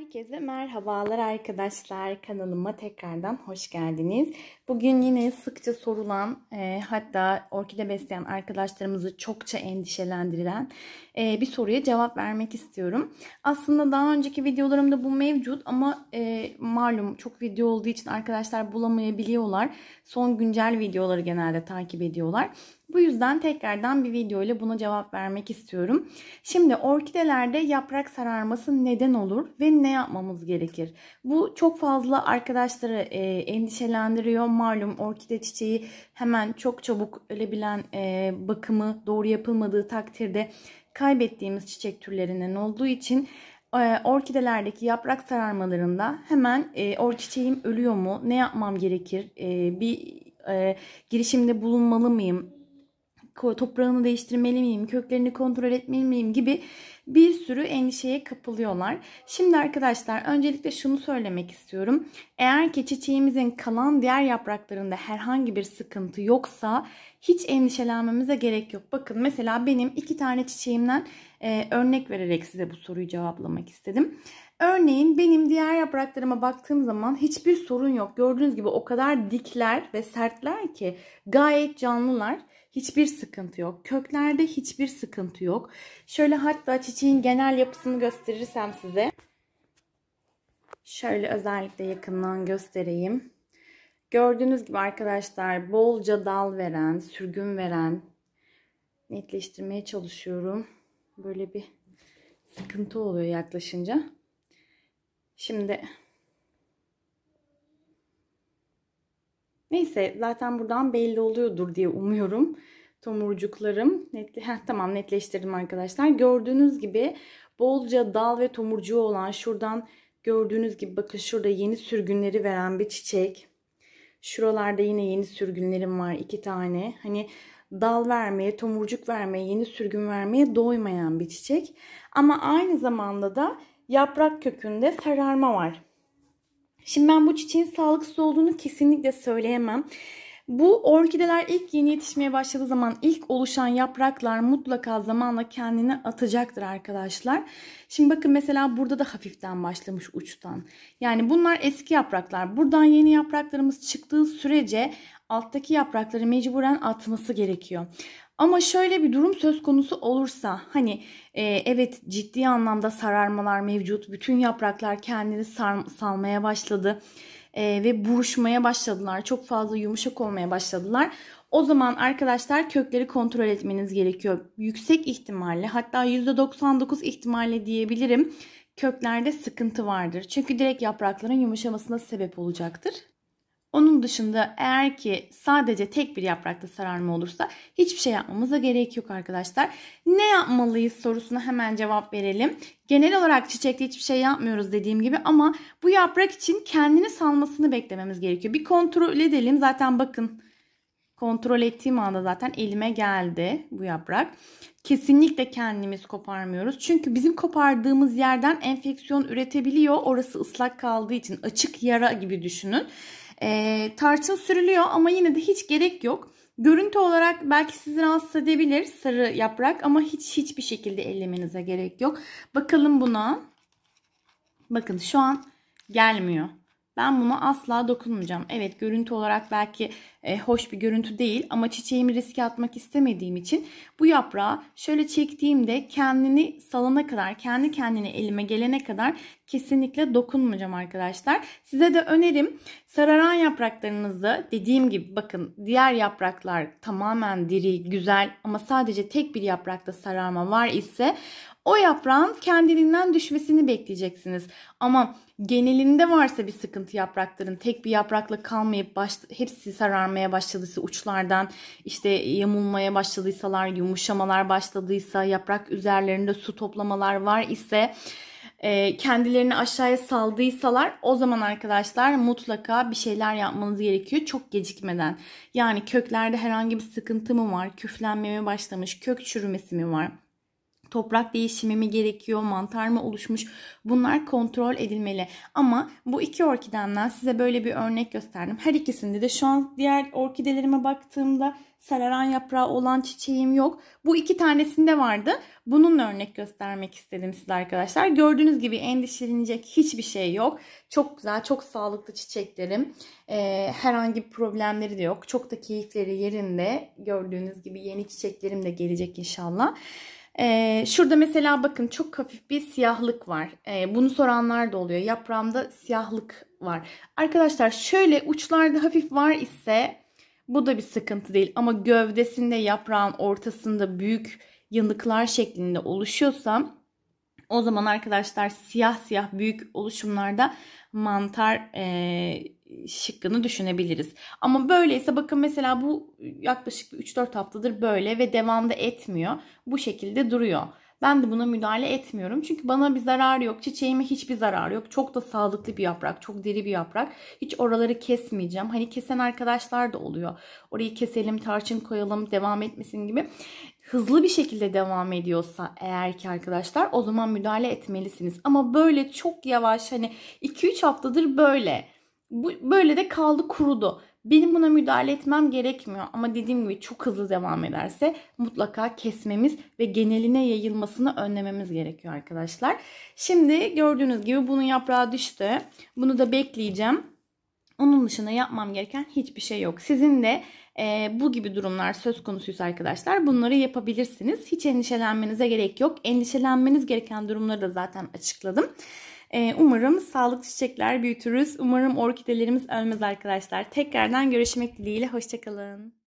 Herkese merhabalar arkadaşlar. Kanalıma tekrardan hoş geldiniz. Bugün yine sıkça sorulan e, hatta orkide besleyen arkadaşlarımızı çokça endişelendiren e, bir soruya cevap vermek istiyorum. Aslında daha önceki videolarımda bu mevcut ama e, malum çok video olduğu için arkadaşlar bulamayabiliyorlar. Son güncel videoları genelde takip ediyorlar. Bu yüzden tekrardan bir video ile buna cevap vermek istiyorum. Şimdi orkidelerde yaprak sararması neden olur ve ne yapmamız gerekir? Bu çok fazla arkadaşları e, endişelendiriyor. Malum orkide çiçeği hemen çok çabuk ölebilen e, bakımı doğru yapılmadığı takdirde kaybettiğimiz çiçek türlerinden olduğu için e, orkidelerdeki yaprak sararmalarında hemen e, or çiçeğim ölüyor mu? Ne yapmam gerekir? E, bir e, girişimde bulunmalı mıyım? toprağını değiştirmeli miyim, köklerini kontrol etmeli miyim gibi bir sürü endişeye kapılıyorlar. Şimdi arkadaşlar öncelikle şunu söylemek istiyorum. Eğer ki çiçeğimizin kalan diğer yapraklarında herhangi bir sıkıntı yoksa hiç endişelenmemize gerek yok. Bakın mesela benim iki tane çiçeğimden e, örnek vererek size bu soruyu cevaplamak istedim. Örneğin benim diğer yapraklarıma baktığım zaman hiçbir sorun yok. Gördüğünüz gibi o kadar dikler ve sertler ki gayet canlılar. Hiçbir sıkıntı yok. Köklerde hiçbir sıkıntı yok. Şöyle hatta çiçeğin genel yapısını gösterirsem size. Şöyle özellikle yakından göstereyim. Gördüğünüz gibi arkadaşlar bolca dal veren, sürgün veren netleştirmeye çalışıyorum. Böyle bir sıkıntı oluyor yaklaşınca. Şimdi neyse zaten buradan belli oluyordur diye umuyorum. Tomurcuklarım netli Heh, tamam netleştirdim arkadaşlar. Gördüğünüz gibi bolca dal ve tomurcuğu olan şuradan gördüğünüz gibi bakın şurada yeni sürgünleri veren bir çiçek. Şuralarda yine yeni sürgünlerim var iki tane. Hani dal vermeye, tomurcuk vermeye, yeni sürgün vermeye doymayan bir çiçek. Ama aynı zamanda da yaprak kökünde sararma var. Şimdi ben bu çiçeğin sağlıksız olduğunu kesinlikle söyleyemem. Bu orkideler ilk yeni yetişmeye başladığı zaman ilk oluşan yapraklar mutlaka zamanla kendini atacaktır arkadaşlar. Şimdi bakın mesela burada da hafiften başlamış uçtan. Yani bunlar eski yapraklar. Buradan yeni yapraklarımız çıktığı sürece alttaki yaprakları mecburen atması gerekiyor. Ama şöyle bir durum söz konusu olursa hani e, evet ciddi anlamda sararmalar mevcut. Bütün yapraklar kendini sar, salmaya başladı e, ve buruşmaya başladılar. Çok fazla yumuşak olmaya başladılar. O zaman arkadaşlar kökleri kontrol etmeniz gerekiyor. Yüksek ihtimalle hatta %99 ihtimalle diyebilirim köklerde sıkıntı vardır. Çünkü direkt yaprakların yumuşamasına sebep olacaktır. Onun dışında eğer ki sadece tek bir yaprakta sararma olursa hiçbir şey yapmamıza gerek yok arkadaşlar. Ne yapmalıyız sorusuna hemen cevap verelim. Genel olarak çiçekte hiçbir şey yapmıyoruz dediğim gibi ama bu yaprak için kendini salmasını beklememiz gerekiyor. Bir kontrol edelim. Zaten bakın kontrol ettiğim anda zaten elime geldi bu yaprak. Kesinlikle kendimiz koparmıyoruz. Çünkü bizim kopardığımız yerden enfeksiyon üretebiliyor. Orası ıslak kaldığı için açık yara gibi düşünün. E, tarçın sürülüyor ama yine de hiç gerek yok. Görüntü olarak belki sizi rahatsız edebilir sarı yaprak ama hiç hiçbir şekilde ellemenize gerek yok. Bakalım buna. Bakın şu an gelmiyor. Ben buna asla dokunmayacağım. Evet görüntü olarak belki e, hoş bir görüntü değil ama çiçeğimi riske atmak istemediğim için bu yaprağı şöyle çektiğimde kendini salana kadar, kendi kendine elime gelene kadar kesinlikle dokunmayacağım arkadaşlar. Size de önerim sararan yapraklarınızı dediğim gibi bakın diğer yapraklar tamamen diri, güzel ama sadece tek bir yaprakta sararma var ise o yaprağın kendiliğinden düşmesini bekleyeceksiniz. Ama genelinde varsa bir sıkıntı yaprakların tek bir yaprakla kalmayıp baş, hepsi sararmaya başladıysa uçlardan işte yamulmaya başladıysalar yumuşamalar başladıysa yaprak üzerlerinde su toplamalar var ise e, kendilerini aşağıya saldıysalar o zaman arkadaşlar mutlaka bir şeyler yapmanız gerekiyor çok gecikmeden. Yani köklerde herhangi bir sıkıntı mı var, küflenmeye başlamış, kök çürümesi mi var? toprak değişimi mi gerekiyor, mantar mı oluşmuş bunlar kontrol edilmeli. Ama bu iki orkidemden size böyle bir örnek gösterdim. Her ikisinde de şu an diğer orkidelerime baktığımda sararan yaprağı olan çiçeğim yok. Bu iki tanesinde vardı. Bununla örnek göstermek istedim size arkadaşlar. Gördüğünüz gibi endişelenecek hiçbir şey yok. Çok güzel, çok sağlıklı çiçeklerim. Ee, herhangi bir problemleri de yok. Çok da keyifleri yerinde. Gördüğünüz gibi yeni çiçeklerim de gelecek inşallah. Ee, şurada mesela bakın çok hafif bir siyahlık var. Ee, bunu soranlar da oluyor. Yaprağımda siyahlık var. Arkadaşlar şöyle uçlarda hafif var ise bu da bir sıkıntı değil ama gövdesinde yaprağın ortasında büyük yanıklar şeklinde oluşuyorsa o zaman arkadaşlar siyah siyah büyük oluşumlarda mantar e, şıkkını düşünebiliriz. Ama böyleyse bakın mesela bu yaklaşık 3-4 haftadır böyle ve devamda etmiyor. Bu şekilde duruyor. Ben de buna müdahale etmiyorum. Çünkü bana bir zarar yok. Çiçeğime hiçbir zarar yok. Çok da sağlıklı bir yaprak. Çok diri bir yaprak. Hiç oraları kesmeyeceğim. Hani kesen arkadaşlar da oluyor. Orayı keselim, tarçın koyalım, devam etmesin gibi hızlı bir şekilde devam ediyorsa eğer ki arkadaşlar o zaman müdahale etmelisiniz. Ama böyle çok yavaş hani 2-3 haftadır böyle. Bu, böyle de kaldı kurudu. Benim buna müdahale etmem gerekmiyor ama dediğim gibi çok hızlı devam ederse mutlaka kesmemiz ve geneline yayılmasını önlememiz gerekiyor arkadaşlar. Şimdi gördüğünüz gibi bunun yaprağı düştü. Bunu da bekleyeceğim. Onun dışında yapmam gereken hiçbir şey yok. Sizin de e, bu gibi durumlar söz konusuysa arkadaşlar bunları yapabilirsiniz. Hiç endişelenmenize gerek yok. Endişelenmeniz gereken durumları da zaten açıkladım. E, umarım sağlık çiçekler büyütürüz. Umarım orkidelerimiz ölmez arkadaşlar. Tekrardan görüşmek dileğiyle. Hoşçakalın.